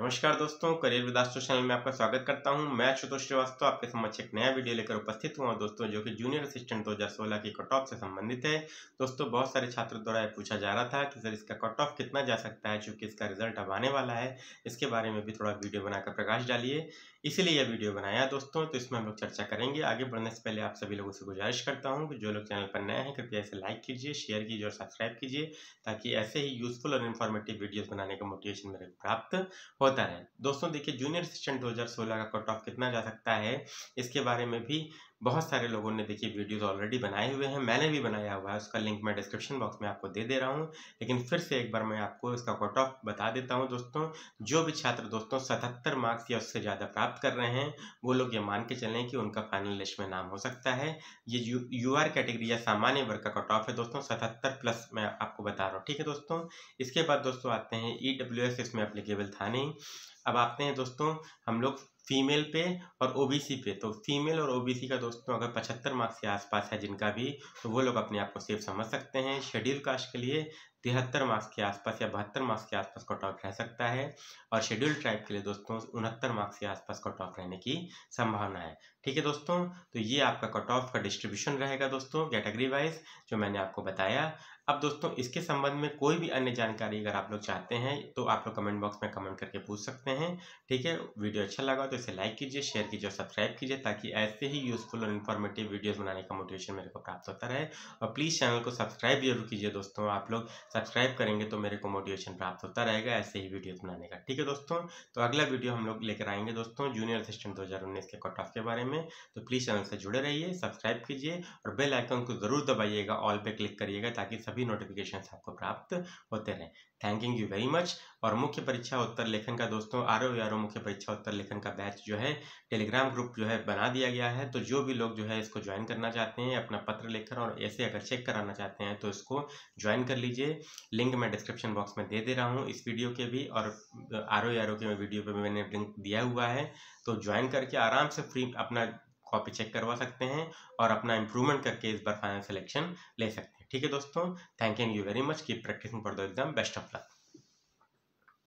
नमस्कार दोस्तों career विदास्टो channel में आपका स्वागत करता हूं मैं आशुतोष श्रीवास्तव आपके समक्ष एक नया वीडियो लेकर उपस्थित हुआ दोस्तों जो कि जूनियर असिस्टेंट 2016 के कट ऑफ से संबंधित है दोस्तों बहुत सारे छात्र द्वारा यह पूछा जा रहा था कि सर इसका कट ऑफ कितना जा सकता है चूंकि इसका रिजल्ट अब आने वाला है इसके बारे में भी थोड़ा वीडियो बनाकर प्रकाश डालिए इसीलिए यह वीडियो बनाया दोस्तों तो इसमें हम लोग चर्चा करेंगे आगे बढ़ने से पहले आप सभी लोगों से गुजारिश करता हूँ कि जो लोग चैनल पर नए हैं कृपया इसे लाइक कीजिए शेयर कीजिए और सब्सक्राइब कीजिए ताकि ऐसे ही यूजफुल और इन्फॉर्मेटिव वीडियोस बनाने का मोटिवेशन मेरे प्राप्त होता रहे दोस्तों देखिए जूनियर असिस्टेंट दो का कट ऑफ कितना जा सकता है इसके बारे में भी बहुत सारे लोगों ने देखिए वीडियोस ऑलरेडी बनाए हुए हैं मैंने भी बनाया हुआ है उसका लिंक मैं डिस्क्रिप्शन बॉक्स में आपको दे दे रहा हूँ लेकिन फिर से एक बार मैं आपको इसका कट ऑफ बता देता हूँ दोस्तों जो भी छात्र दोस्तों सतहत्तर मार्क्स या उससे ज़्यादा प्राप्त कर रहे हैं वो लोग ये मान के चलें कि उनका फाइनल लिस्ट में नाम हो सकता है ये यू आर कैटेगरी या सामान्य वर्ग का कट ऑफ है दोस्तों सतहत्तर प्लस मैं आपको बता रहा हूँ ठीक है दोस्तों इसके बाद दोस्तों आते हैं ई डब्ल्यू एस इसमें अप्लीकेबल था नहीं अब आते हैं दोस्तों हम लोग फीमेल पे और ओबीसी पे तो फीमेल और ओबीसी का दोस्तों अगर पचहत्तर मार्क्स के आसपास है जिनका भी तो वो लोग अपने आप को सेफ समझ सकते हैं शेड्यूल कास्ट के लिए तिहत्तर मार्क्स के आसपास या बहत्तर मार्क्स के आसपास कट ऑफ रह सकता है और शेड्यूल ट्राइब के लिए दोस्तों उनहत्तर मार्क्स के आसपास कट ऑफ रहने की संभावना है ठीक है दोस्तों तो ये आपका कट ऑफ का डिस्ट्रीब्यूशन रहेगा दोस्तों कैटेगरी वाइज जो मैंने आपको बताया अब दोस्तों इसके संबंध में कोई भी अन्य जानकारी अगर आप लोग चाहते हैं तो आप लोग कमेंट बॉक्स में कमेंट करके पूछ सकते हैं ठीक है वीडियो अच्छा लगा तो इसे लाइक कीजिए शेयर कीजिए और सब्सक्राइब कीजिए ताकि ऐसे ही यूजफुल और इन्फॉर्मेटिव वीडियोज़ बनाने का मोटिवेशन मेरे को प्राप्त होता रहे और प्लीज़ चैनल को सब्सक्राइब जरूर कीजिए दोस्तों आप लोग सब्सक्राइब करेंगे तो मेरे को मोटिवेशन प्राप्त होता रहेगा ऐसे ही वीडियो बनाने का ठीक है दोस्तों तो अगला वीडियो हम लोग लेकर आएंगे दोस्तों जूनियर असिस्टेंट 2019 के कट ऑफ के बारे में तो प्लीज़ चैनल से जुड़े रहिए सब्सक्राइब कीजिए और बेल आइकन को ज़रूर दबाइएगा ऑल पे क्लिक करिएगा ताकि सभी नोटिफिकेशन आपको प्राप्त होते रहें थैंक यू वेरी मच और मुख्य परीक्षा उत्तर लेखन का दोस्तों आर ओ आर मुख्य परीक्षा उत्तर लेखन का बैच जो है टेलीग्राम ग्रुप जो है बना दिया गया है तो जो भी लोग जो है इसको ज्वाइन करना चाहते हैं अपना पत्र लेकर और ऐसे अगर चेक कराना चाहते हैं तो इसको ज्वाइन कर लीजिए लिंक मैं डिस्क्रिप्शन बॉक्स में दे दे रहा हूँ इस वीडियो के भी और आर ओ आर ओ के वीडियो पे मैंने लिंक दिया हुआ है तो ज्वाइन करके आराम से फ्री अपना कॉपी चेक करवा सकते हैं और अपना इंप्रूवमेंट करके इस बार फाइनल सिलेक्शन ले सकते हैं ठीक है दोस्तों thank you very much keep practising for the exam best of luck